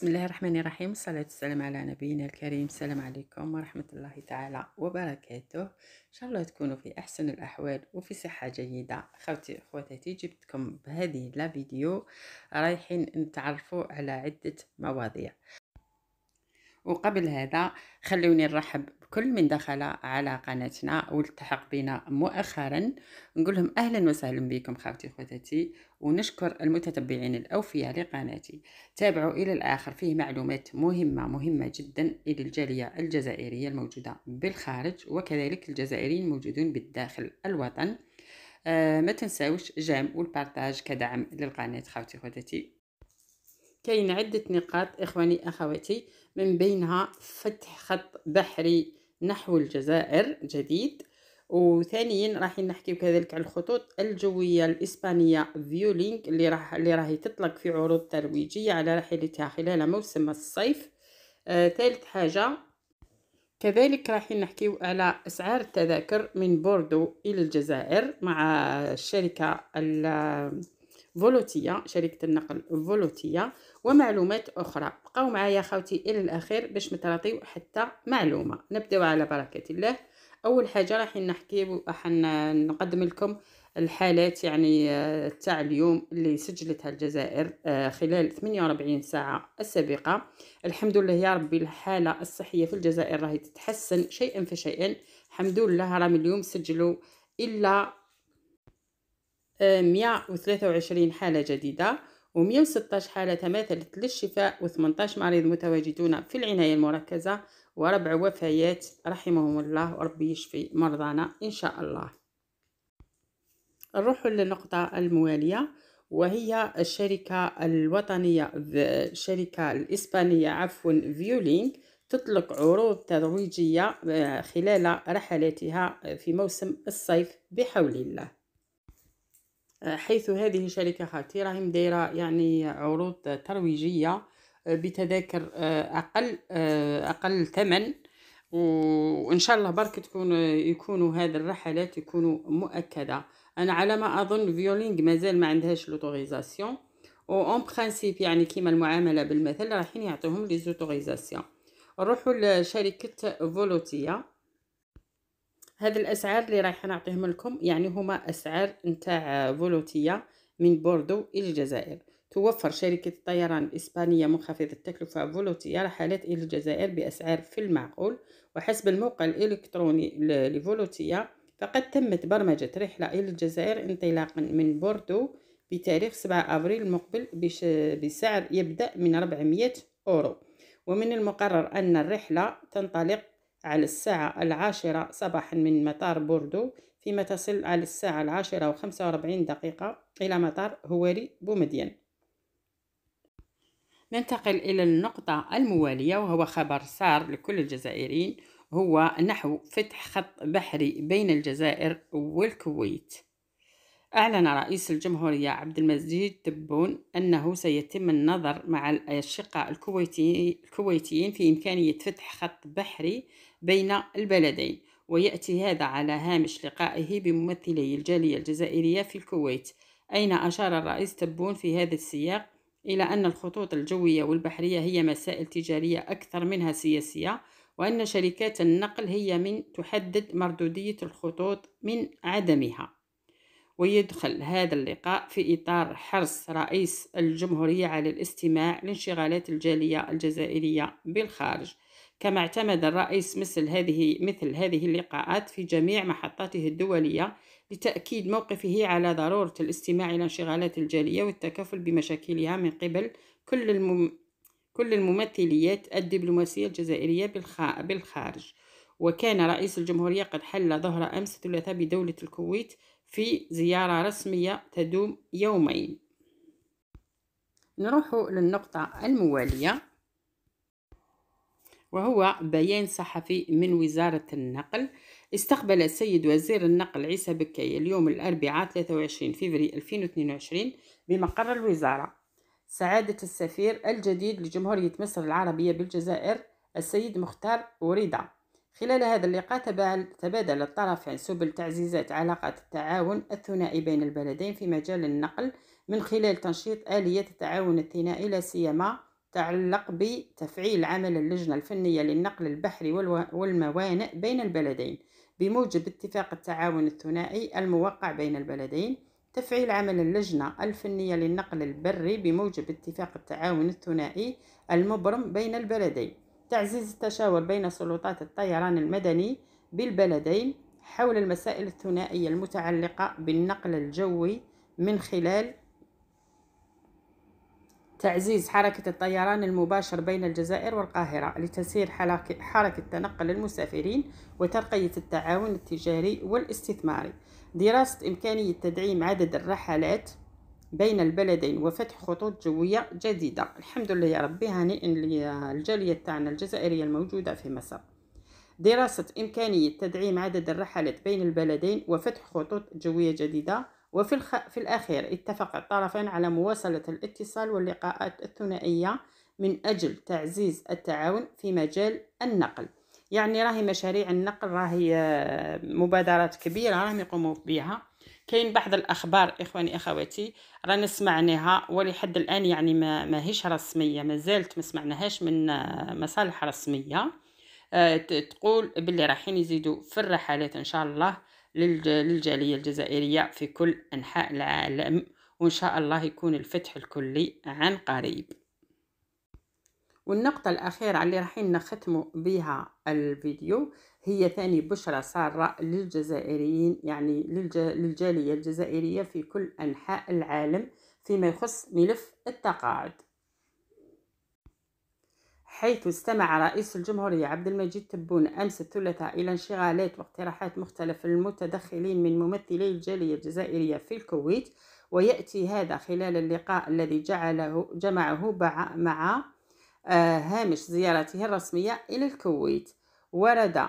بسم الله الرحمن الرحيم والصلاة والسلام على نبينا الكريم السلام عليكم ورحمة الله تعالى وبركاته إن شاء الله تكونوا في أحسن الأحوال وفي صحة جيدة خوتي أخواتي جبتكم بهذه الفيديو رايحين نتعرفوا على عدة مواضيع وقبل هذا خلوني نرحب كل من دخل على قناتنا والتحق بنا مؤخرا نقول لهم اهلا وسهلا بكم خاوتي خواتاتي ونشكر المتتبعين الاوفياء لقناتي تابعوا الى الاخر فيه معلومات مهمه مهمه جدا الى الجاليه الجزائريه الموجوده بالخارج وكذلك الجزائريين الموجودون بالداخل الوطن آه ما تنساوش جام والبارتاج كدعم للقناه خاوتي خواتاتي كاين عدة نقاط إخواني أخواتي من بينها فتح خط بحري نحو الجزائر جديد وثانيا راح نحكي كذلك على الخطوط الجوية الإسبانية فيولينك اللي راح اللي راهي تطلق في عروض ترويجية على رحلتها خلال موسم الصيف آه ثالث حاجة كذلك راح نحكيو على أسعار التذاكر من بوردو إلى الجزائر مع الشركة الفولوتية شركة النقل فولوتية ومعلومات أخرى بقاو معايا خاوتي إلى الأخير باش متراطيو حتى معلومة نبداو على بركة الله أول حاجة راح نحكي نقدم لكم الحالات يعني آه، تاع اليوم اللي سجلتها الجزائر آه، خلال 48 ساعة السابقة الحمد لله يا ربي الحالة الصحية في الجزائر راهي تتحسن شيئا فشيئا الحمد لله راه اليوم سجلوا إلا 123 آه، حالة جديدة و116 حالة تماثلت للشفاء و18 مريض متواجدون في العناية المركزة وربع وفيات رحمهم الله وربي يشفي مرضانا إن شاء الله نروح للنقطة الموالية وهي الشركة الوطنية الشركة الإسبانية عفوا فيولينك تطلق عروض ترويجية آه، خلال رحلاتها في موسم الصيف بحول الله حيث هذه شركة خالتي راهم دايرة يعني عروض ترويجية آه، بتذاكر آه، أقل آه، أقل ثمن وإن شاء الله برك تكون يكونوا هذه الرحلات يكونوا مؤكدة أنا على ما أظن فيولينغ مازال ما عندهاش لوتوريزاسيون و اون برانسيب يعني كيما المعاملة بالمثل رايحين يعطيهم لي زوتوريزاسيون نروحوا لشركة فولوتيا هاد الاسعار اللي رايحه نعطيهم لكم يعني هما اسعار نتاع فولوتيا من بوردو الى الجزائر توفر شركة الطيران الإسبانية منخفضة التكلفة فولوتيا رحلات إلى الجزائر بأسعار في المعقول وحسب الموقع الإلكتروني لفولوتيا فقد تمت برمجة رحلة إلى الجزائر انطلاقا من بوردو بتاريخ 7 أبريل المقبل بسعر يبدأ من 400 أورو ومن المقرر أن الرحلة تنطلق على الساعة العاشرة صباحا من مطار بوردو فيما تصل على الساعة العاشرة وخمسة وأربعين دقيقة إلى مطار هواري بومدين ننتقل إلى النقطة الموالية وهو خبر سار لكل الجزائريين هو نحو فتح خط بحري بين الجزائر والكويت أعلن رئيس الجمهورية عبد المجيد تبون أنه سيتم النظر مع الأشقاء الكويتي الكويتيين في إمكانية فتح خط بحري بين البلدين ويأتي هذا على هامش لقائه بممثلي الجالية الجزائرية في الكويت أين أشار الرئيس تبون في هذا السياق إلى أن الخطوط الجوية والبحرية هي مسائل تجارية أكثر منها سياسية وأن شركات النقل هي من تحدد مردودية الخطوط من عدمها ويدخل هذا اللقاء في إطار حرص رئيس الجمهورية على الاستماع لانشغالات الجالية الجزائرية بالخارج كما اعتمد الرئيس مثل هذه مثل هذه اللقاءات في جميع محطاته الدولية لتأكيد موقفه على ضرورة الاستماع إلى انشغالات الجالية والتكافل بمشاكلها من قبل كل المم كل الممثليات الدبلوماسية الجزائرية بالخارج وكان رئيس الجمهورية قد حل ظهر أمس الثلاثاء بدولة الكويت في زيارة رسمية تدوم يومين نروح للنقطة الموالية وهو بيان صحفي من وزارة النقل استقبل السيد وزير النقل عيسى بكي اليوم الأربعاء 23 فبراير 2022 بمقر الوزارة سعادة السفير الجديد لجمهورية مصر العربية بالجزائر السيد مختار وريدة خلال هذا اللقاء تبادل الطرفان سبل تعزيزات علاقات التعاون الثنائي بين البلدين في مجال النقل من خلال تنشيط آلية التعاون الثنائي لا سيما تعلق بتفعيل عمل اللجنة الفنية للنقل البحري والموانئ بين البلدين بموجب اتفاق التعاون الثنائي الموقع بين البلدين تفعيل عمل اللجنة الفنية للنقل البري بموجب اتفاق التعاون الثنائي المبرم بين البلدين تعزيز التشاور بين سلطات الطيران المدني بالبلدين حول المسائل الثنائية المتعلقة بالنقل الجوي من خلال تعزيز حركة الطيران المباشر بين الجزائر والقاهرة لتسهيل حركة تنقل المسافرين وترقية التعاون التجاري والاستثماري دراسة إمكانية تدعيم عدد الرحلات بين البلدين وفتح خطوط جوية جديدة الحمد لله يا ربي هنيئا الجالية تاعنا الجزائرية الموجودة في مصر دراسة إمكانية تدعيم عدد الرحلات بين البلدين وفتح خطوط جوية جديدة وفي الخ... في الأخير اتفق الطرفان على مواصلة الاتصال واللقاءات الثنائية من أجل تعزيز التعاون في مجال النقل يعني راهي مشاريع النقل راهي آه، مبادرات كبيرة راهم يقوموا بها كاين بعض الأخبار إخواني أخواتي رانا سمعناها ولحد الآن يعني ما ماهيش رسمية مازالت ما سمعناهاش من آه، مصالح رسمية آه، تقول باللي رايحين يزيدوا في الرحلات إن شاء الله للجالية الجزائرية في كل أنحاء العالم وإن شاء الله يكون الفتح الكلي عن قريب والنقطة الأخيرة اللي رايحين نختم بها الفيديو هي ثاني بشرة سارة للجزائريين يعني للج... للجالية الجزائرية في كل أنحاء العالم فيما يخص ملف التقاعد حيث استمع رئيس الجمهورية عبد المجيد تبون أمس الثلاثاء إلى انشغالات واقتراحات مختلف المتدخلين من ممثلي الجالية الجزائرية في الكويت ويأتي هذا خلال اللقاء الذي جعله جمعه مع آه، هامش زيارته الرسمية إلى الكويت ورد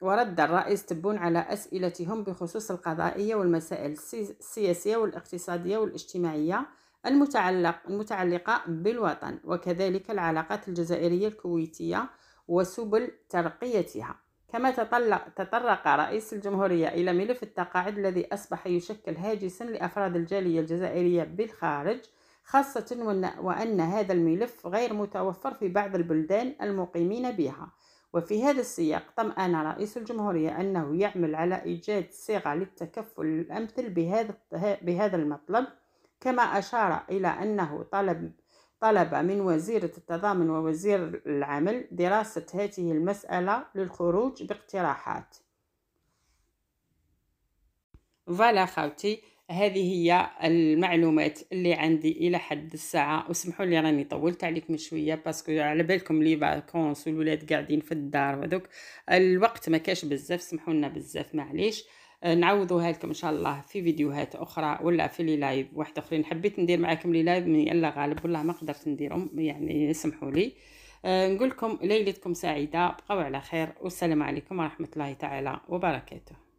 ورد الرئيس تبون على أسئلتهم بخصوص القضائية والمسائل السياسية والاقتصادية والاجتماعية المتعلق المتعلقة بالوطن وكذلك العلاقات الجزائرية الكويتية وسبل ترقيتها كما تطلق تطرق رئيس الجمهورية إلى ملف التقاعد الذي أصبح يشكل هاجسا لأفراد الجالية الجزائرية بالخارج خاصة وأن هذا الملف غير متوفر في بعض البلدان المقيمين بها وفي هذا السياق طمأن رئيس الجمهورية أنه يعمل على إيجاد صيغة للتكفل الأمثل بهذا بهذا المطلب كما أشار إلى أنه طلب طلب من وزيرة التضامن ووزير العمل دراسة هذه المسألة للخروج باقتراحات فوالا خاوتي هذه هي المعلومات اللي عندي الى حد الساعه وسمحوا لي راني طولت عليكم شويه باسكو على بالكم لي فاكونس والولاد قاعدين في الدار وهذوك الوقت ما كاش بزاف سمحوا لنا بزاف معليش آه، نعوضوها لكم ان شاء الله في فيديوهات اخرى ولا في لي لايف واحد اخرين حبيت ندير معاكم لي لايف من يلا غالب والله ما قدرت نديرهم يعني سمحوا لي آه، نقول لكم ليلتكم سعيده بقاو على خير والسلام عليكم ورحمه الله تعالى وبركاته